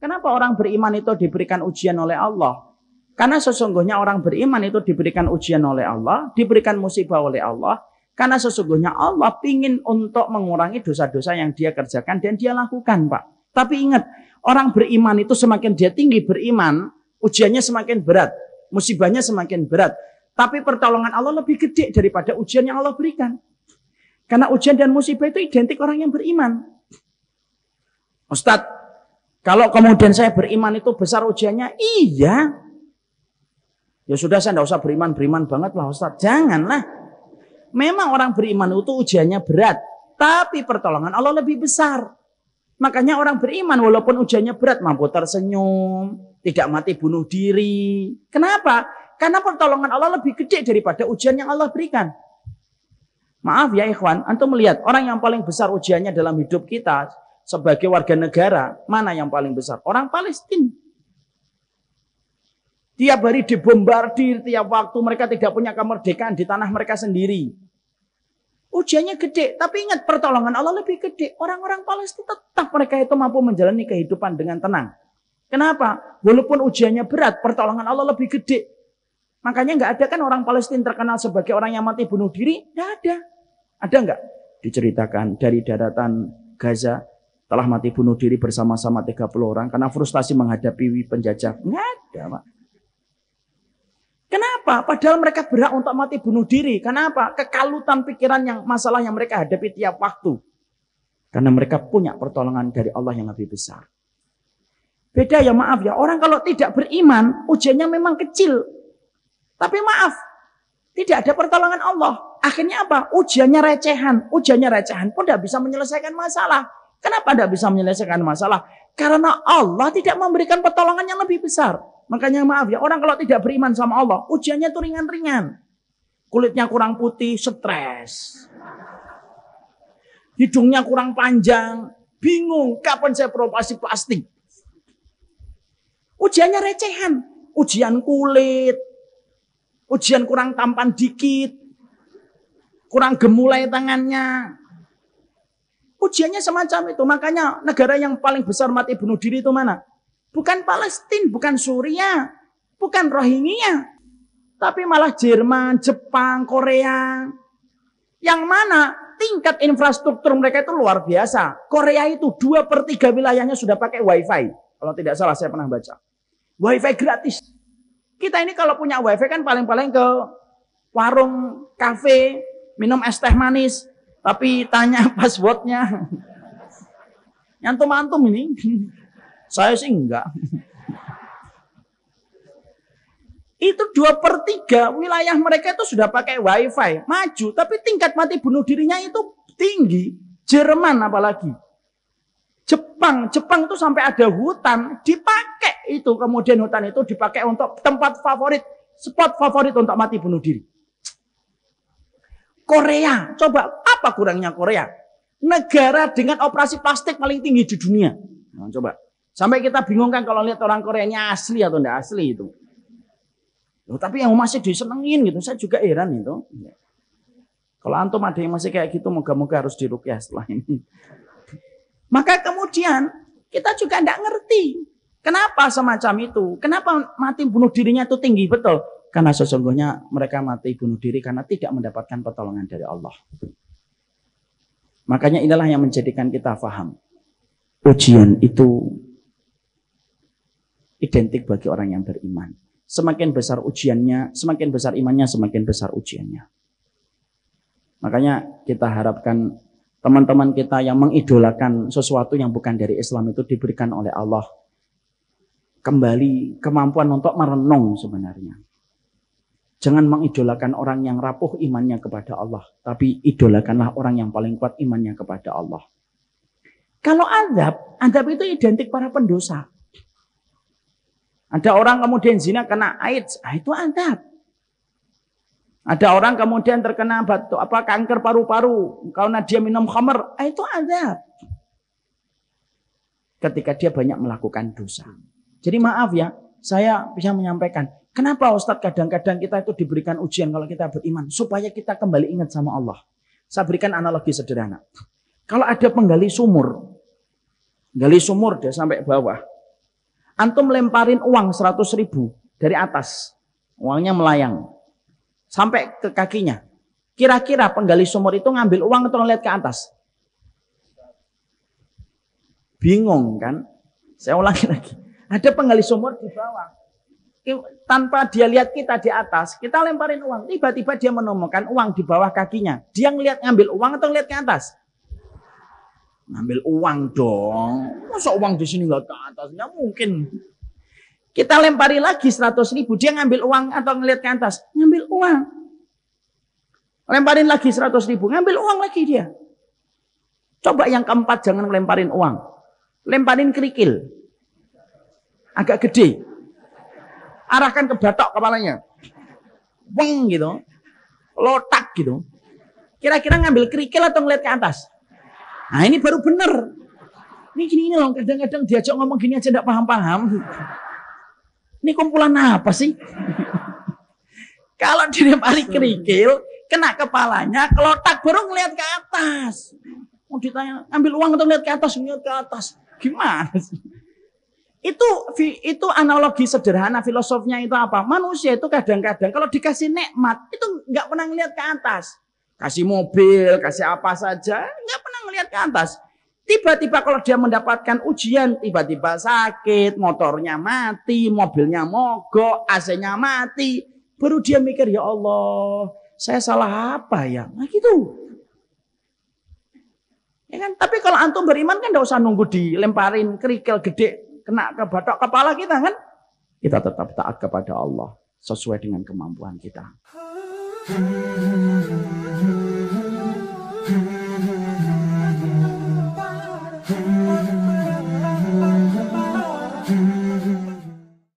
Kenapa orang beriman itu diberikan ujian oleh Allah? Karena sesungguhnya orang beriman itu diberikan ujian oleh Allah, diberikan musibah oleh Allah. Karena sesungguhnya Allah ingin untuk mengurangi dosa-dosa yang dia kerjakan dan dia lakukan, Pak. Tapi ingat, orang beriman itu semakin dia tinggi beriman, ujiannya semakin berat, musibahnya semakin berat. Tapi pertolongan Allah lebih gede daripada ujian yang Allah berikan. Karena ujian dan musibah itu identik orang yang beriman. Ustadz, kalau kemudian saya beriman itu besar ujiannya, iya. Ya sudah saya tidak usah beriman-beriman banget lah Ustaz. Janganlah. Memang orang beriman itu ujiannya berat. Tapi pertolongan Allah lebih besar. Makanya orang beriman walaupun ujiannya berat mampu tersenyum, tidak mati bunuh diri. Kenapa? Karena pertolongan Allah lebih gede daripada ujian yang Allah berikan. Maaf ya ikhwan, antum melihat orang yang paling besar ujiannya dalam hidup kita sebagai warga negara, mana yang paling besar? Orang Palestina. Tiap hari dibombardir, tiap waktu mereka tidak punya kemerdekaan di tanah mereka sendiri. Ujiannya gede, tapi ingat pertolongan Allah lebih gede. Orang-orang Palestina tetap mereka itu mampu menjalani kehidupan dengan tenang. Kenapa? Walaupun ujiannya berat, pertolongan Allah lebih gede. Makanya nggak ada kan orang Palestina terkenal sebagai orang yang mati bunuh diri? Nggak ada. Ada nggak? Diceritakan dari daratan Gaza telah mati bunuh diri bersama-sama 30 orang karena frustasi menghadapi penjajah. Enggak ada, Pak. Kenapa? Padahal mereka berhak untuk mati bunuh diri. Kenapa? Kekalutan pikiran yang masalah yang mereka hadapi tiap waktu. Karena mereka punya pertolongan dari Allah yang lebih besar. Beda ya maaf ya. Orang kalau tidak beriman, ujiannya memang kecil. Tapi maaf, tidak ada pertolongan Allah. Akhirnya apa? Ujiannya recehan. Ujiannya recehan pun tidak bisa menyelesaikan masalah. Kenapa tidak bisa menyelesaikan masalah? Karena Allah tidak memberikan pertolongan yang lebih besar. Makanya maaf ya, orang kalau tidak beriman sama Allah, ujiannya itu ringan-ringan. Kulitnya kurang putih, stres. Hidungnya kurang panjang, bingung kapan saya beroperasi plastik. Ujiannya recehan, ujian kulit, ujian kurang tampan dikit, kurang gemulai tangannya, Ujiannya semacam itu. Makanya negara yang paling besar mati bunuh diri itu mana? Bukan Palestina, bukan Suriah, bukan Rohingya, tapi malah Jerman, Jepang, Korea. Yang mana tingkat infrastruktur mereka itu luar biasa. Korea itu dua per 3 wilayahnya sudah pakai wifi. Kalau tidak salah saya pernah baca. Wifi gratis. Kita ini kalau punya wifi kan paling-paling ke warung, kafe, minum es teh manis. Tapi tanya passwordnya. Nyantum-antum ini. Saya sih enggak. Itu dua per tiga wilayah mereka itu sudah pakai wifi. Maju. Tapi tingkat mati bunuh dirinya itu tinggi. Jerman apalagi. Jepang. Jepang itu sampai ada hutan. Dipakai itu. Kemudian hutan itu dipakai untuk tempat favorit. Spot favorit untuk mati bunuh diri. Korea. Coba apa kurangnya Korea? Negara dengan operasi plastik paling tinggi di dunia. Nah, coba. Sampai kita bingung kan kalau lihat orang Koreanya asli atau tidak asli itu. Loh, tapi yang masih disenengin gitu. Saya juga heran itu. Kalau antum ada yang masih kayak gitu, moga-moga harus dirukyah setelah ini. Maka kemudian kita juga tidak ngerti kenapa semacam itu. Kenapa mati bunuh dirinya itu tinggi betul? Karena sesungguhnya mereka mati bunuh diri karena tidak mendapatkan pertolongan dari Allah. Makanya inilah yang menjadikan kita faham. Ujian itu identik bagi orang yang beriman. Semakin besar ujiannya, semakin besar imannya, semakin besar ujiannya. Makanya kita harapkan teman-teman kita yang mengidolakan sesuatu yang bukan dari Islam itu diberikan oleh Allah kembali kemampuan untuk merenung sebenarnya. Jangan mengidolakan orang yang rapuh imannya kepada Allah, tapi idolakanlah orang yang paling kuat imannya kepada Allah. Kalau adab, adab itu identik para pendosa. Ada orang kemudian zina kena AIDS, ah, itu adab. Ada orang kemudian terkena batu apa kanker paru-paru, karena dia minum khamar, ah, itu adab. Ketika dia banyak melakukan dosa. Jadi maaf ya, saya bisa menyampaikan Kenapa Ustadz kadang-kadang kita itu diberikan ujian kalau kita beriman? Supaya kita kembali ingat sama Allah. Saya berikan analogi sederhana. Kalau ada penggali sumur, gali sumur dia sampai bawah. Antum lemparin uang 100 ribu dari atas. Uangnya melayang. Sampai ke kakinya. Kira-kira penggali sumur itu ngambil uang atau ngeliat ke atas? Bingung kan? Saya ulangi lagi. Ada penggali sumur di bawah tanpa dia lihat kita di atas, kita lemparin uang. Tiba-tiba dia menemukan uang di bawah kakinya. Dia ngelihat ngambil uang atau ngelihat ke atas? Ngambil uang dong. Masa uang di sini nggak ke atas? Nggak mungkin. Kita lempari lagi 100 ribu. Dia ngambil uang atau ngelihat ke atas? Ngambil uang. Lemparin lagi 100 ribu. Ngambil uang lagi dia. Coba yang keempat jangan lemparin uang. Lemparin kerikil. Agak gede arahkan ke batok kepalanya. Weng gitu. Lotak gitu. Kira-kira ngambil kerikil atau ngeliat ke atas? Nah ini baru bener. Ini gini, -gini loh, kadang-kadang diajak ngomong gini aja gak paham-paham. Ini kumpulan apa sih? Kalau balik kerikil, kena kepalanya, kelotak baru ngeliat ke atas. Mau ditanya, ambil uang atau ngeliat ke atas? Ngeliat ke atas. Gimana sih? Itu itu analogi sederhana filosofnya itu apa? Manusia itu kadang-kadang kalau dikasih nikmat itu nggak pernah ngelihat ke atas. Kasih mobil, kasih apa saja, nggak pernah ngelihat ke atas. Tiba-tiba kalau dia mendapatkan ujian, tiba-tiba sakit, motornya mati, mobilnya mogok, AC-nya mati. Baru dia mikir, ya Allah, saya salah apa ya? Nah gitu. Ya kan? Tapi kalau antum beriman kan tidak usah nunggu dilemparin kerikil gede kena ke batok kepala kita kan? Kita tetap taat kepada Allah sesuai dengan kemampuan kita. Hmm.